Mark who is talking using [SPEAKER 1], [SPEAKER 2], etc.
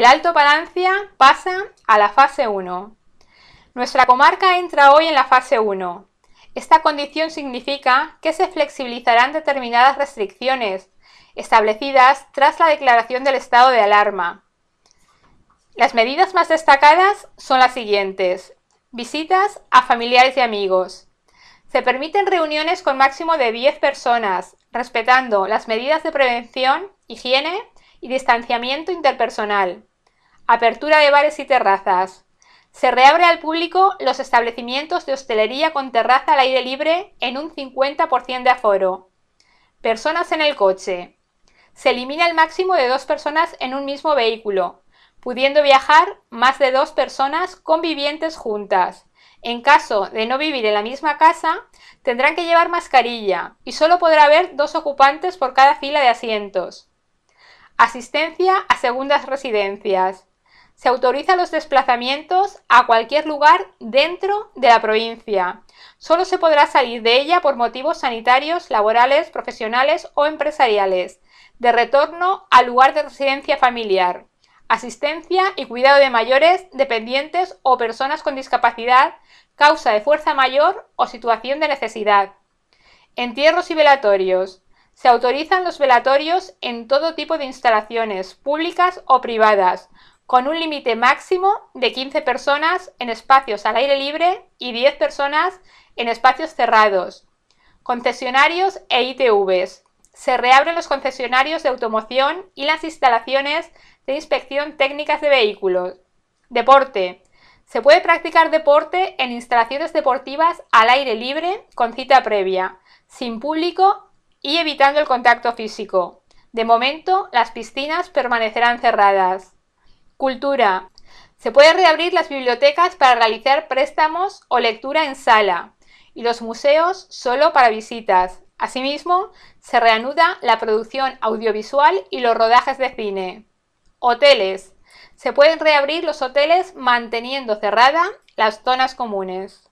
[SPEAKER 1] El Alto Palancia pasa a la fase 1. Nuestra comarca entra hoy en la fase 1. Esta condición significa que se flexibilizarán determinadas restricciones establecidas tras la declaración del estado de alarma. Las medidas más destacadas son las siguientes. Visitas a familiares y amigos. Se permiten reuniones con máximo de 10 personas, respetando las medidas de prevención, higiene y distanciamiento interpersonal apertura de bares y terrazas. Se reabre al público los establecimientos de hostelería con terraza al aire libre en un 50% de aforo. Personas en el coche. Se elimina el máximo de dos personas en un mismo vehículo, pudiendo viajar más de dos personas convivientes juntas. En caso de no vivir en la misma casa, tendrán que llevar mascarilla y solo podrá haber dos ocupantes por cada fila de asientos. Asistencia a segundas residencias. Se autoriza los desplazamientos a cualquier lugar dentro de la provincia. Solo se podrá salir de ella por motivos sanitarios, laborales, profesionales o empresariales. De retorno al lugar de residencia familiar. Asistencia y cuidado de mayores, dependientes o personas con discapacidad, causa de fuerza mayor o situación de necesidad. Entierros y velatorios. Se autorizan los velatorios en todo tipo de instalaciones, públicas o privadas, con un límite máximo de 15 personas en espacios al aire libre y 10 personas en espacios cerrados. Concesionarios e ITVs. Se reabren los concesionarios de automoción y las instalaciones de inspección técnicas de vehículos. Deporte. Se puede practicar deporte en instalaciones deportivas al aire libre con cita previa, sin público y evitando el contacto físico. De momento, las piscinas permanecerán cerradas. Cultura. Se puede reabrir las bibliotecas para realizar préstamos o lectura en sala y los museos solo para visitas. Asimismo, se reanuda la producción audiovisual y los rodajes de cine. Hoteles. Se pueden reabrir los hoteles manteniendo cerrada las zonas comunes.